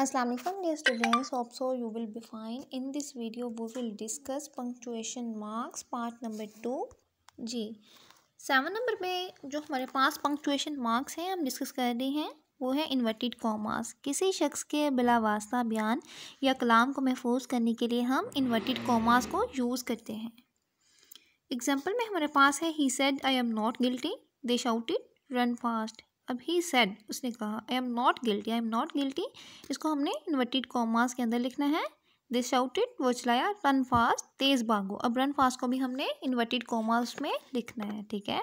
अस्सलाम वालेकुम dear students hope so you will be fine in this video we will discuss punctuation marks part number जी seven नंबर में जो हमारे पास पंक्चुएशन मार्क्स हैं हम डिस्कस कर रहे हैं वो है इन्वर्टेड कॉमास किसी शख्स के बिला वास्ता बयान या कलाम को महफूज करने के लिए हम इन्वर्टेड कॉमास को यूज़ करते हैं एग्जाम्पल में हमारे पास है he said I am not guilty they shouted run fast अब ही सेड उसने कहा I am not guilty I am not guilty इसको हमने इन्वर्टेड कॉमास के अंदर लिखना है दे शाउटेड वो चलाया रन फास्ट तेज़ भागो अब रन फास्ट को भी हमने इन्वर्टेड कॉमास में लिखना है ठीक है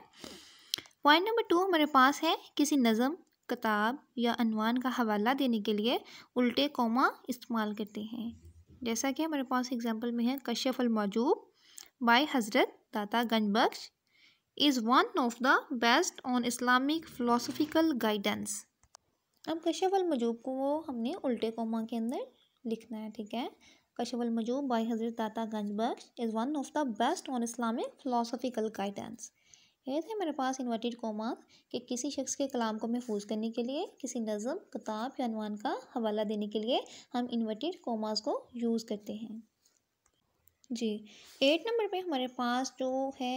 पॉइंट नंबर टू हमारे पास है किसी नज़म किताब या अनवान का हवाला देने के लिए उल्टे कॉमा इस्तेमाल करते हैं जैसा कि हमारे पास एग्जाम्पल में है कश्यफ अलमौजूब बाय हज़रत Data Ganj Bakhsh is one of the best on Islamic philosophical guidance. अब कशफ मजूब को वो हमने उल्टे कोमा के अंदर लिखना है ठीक है Kashaf मजूब by Hazrat Data Ganjbakhsh is one of the best on Islamic philosophical guidance ये थे मेरे पास इन्वर्टेड कोमा कि किसी शख्स के कलाम को महफूज करने के लिए किसी नज़म किताब या अनवान का हवाला देने के लिए हम इन्वर्टेड कोमास को यूज़ करते हैं जी एट नंबर पे हमारे पास जो है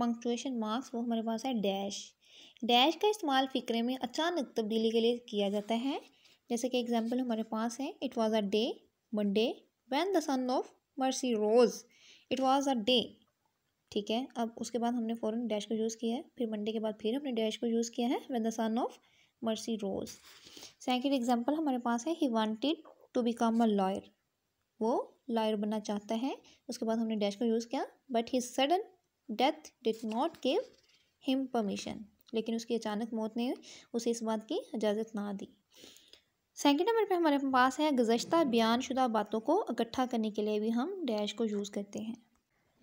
पंक्चुएशन मार्क्स वो हमारे पास है डैश डैश का इस्तेमाल फ़िक्रे में अचानक तब्दीली के लिए किया जाता है जैसे कि एग्जाम्पल हमारे पास है it was a day Monday when the sun of mercy rose it was a day ठीक है अब उसके बाद हमने फ़ौर डैश को यूज़ किया है फिर मंडे के बाद फिर हमने डैश को यूज़ किया है when the sun of mercy rose second example हमारे पास है he wanted to become a lawyer वो लॉयर बनना चाहता है उसके बाद हमने डैश को यूज़ किया but he sudden death did not give him permission लेकिन उसकी अचानक मौत ने उसे इस बात की इजाज़त ना दी सेकेंड नंबर पे हमारे पास है गुजशत बयानशुदा बातों को इकट्ठा करने के लिए भी हम डैश को यूज़ करते हैं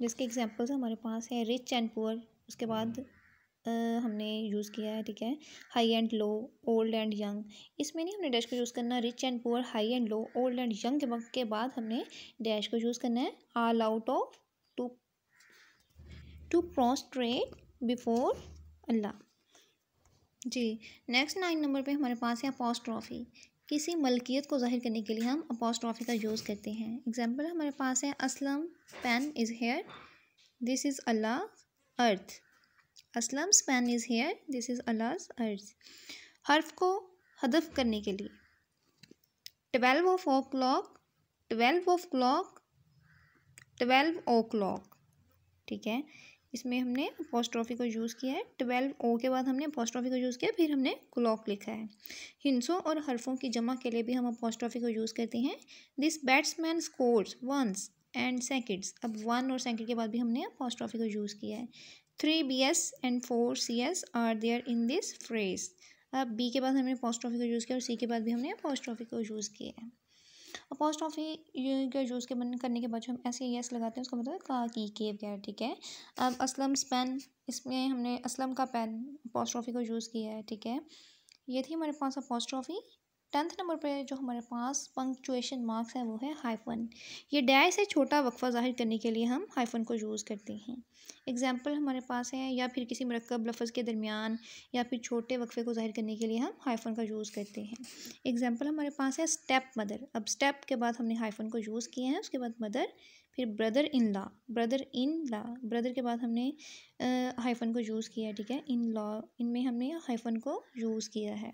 जिसके एग्जांपल्स हमारे पास है रिच एंड पुअर उसके बाद आ, हमने यूज़ किया है ठीक है high and low old and young इसमें नहीं हमने डैश को यूज़ करना rich and poor high and low old and young के वक्त के बाद हमने डैश को यूज़ करना है all out of to to prostrate before Allah जी नेक्स्ट नाइन नंबर पे हमारे पास है अपोस्ट्रॉफी किसी मलकियत को जाहिर करने के लिए हम अपोस्ट्रॉफी का यूज़ करते हैं एग्जाम्पल हमारे पास है Aslam pen is here this is Allah earth Aslam pen is here this is Allah earth हर्फ को हदफ करने के लिए twelve of o'clock twelve of clock twelve o'clock ठीक है इसमें हमने पोस्ट्रॉफी को यूज़ किया है ट्वेल्व ओ के बाद हमने पोस्ट्रॉफी को यूज़ किया फिर हमने क्लॉक लिखा है हिंसों और हरफों की जमा के लिए भी हम पोस्ट्रॉफी को यूज़ करते हैं this batsman scores ones and seconds अब वन और सेकेंड के बाद भी हमने पोस्ट्रॉफी को यूज़ किया है three B s and four C s are there in this phrase अब बी के बाद हमने पोस्ट्रॉफी को यूज़ किया और सी के बाद भी हमने पोस्ट्रॉफी को यूज़ किया है और पोस्ट ऑफी का यूज़ के बन करने के बाद जो हम ऐसे यस लगाते हैं उसका मतलब का की के वगैरह ठीक है अब असलम स्पेन इसमें हमने असलम का पेन पोस्ट ऑफी को यूज़ किया है ठीक है ये थी हमारे पास अपोस्ट्रॉफी टेंथ नंबर पे जो हमारे पास पंक्चुएशन मार्क्स हैं वो है हाइफन ये डैश से छोटा वक्फ़ा जाहिर करने के लिए हम हाइफन को यूज़ करते हैं एग्जांपल हमारे पास है या फिर किसी मरकब लफ्ज़ के दरमियान या फिर छोटे वक्फ़े को जाहिर करने के लिए हम हाइफन का यूज़ करते हैं एग्ज़ाम्पल हमारे पास है स्टेप मदर अब स्टेप के बाद हमने हाइफन को यूज़ किया है उसके बाद मदर फिर brother in law brother in law brother के बाद हमने हाइफन को यूज़ किया है ठीक है इन लॉ इन में हमने हाइफन को यूज़ किया है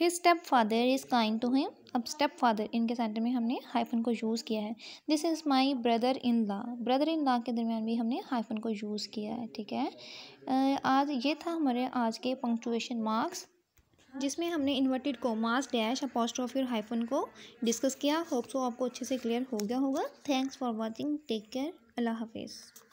his step father is kind to him अब स्टेप फादर इनके सेंटर में हमने हाइफन को यूज़ किया है this is my brother in law brother in law के दरमियान भी हमने हाइफन को यूज़ किया है ठीक है आज ये था हमारे आज के पंक्चुएशन मार्क्स जिसमें हमने इन्वर्टेड कोमास डैश अपोस्ट्रोफी और हाइफन को डिस्कस किया होप सो आपको अच्छे से क्लियर हो गया होगा thanks for watching take care अल्लाह हाफिज़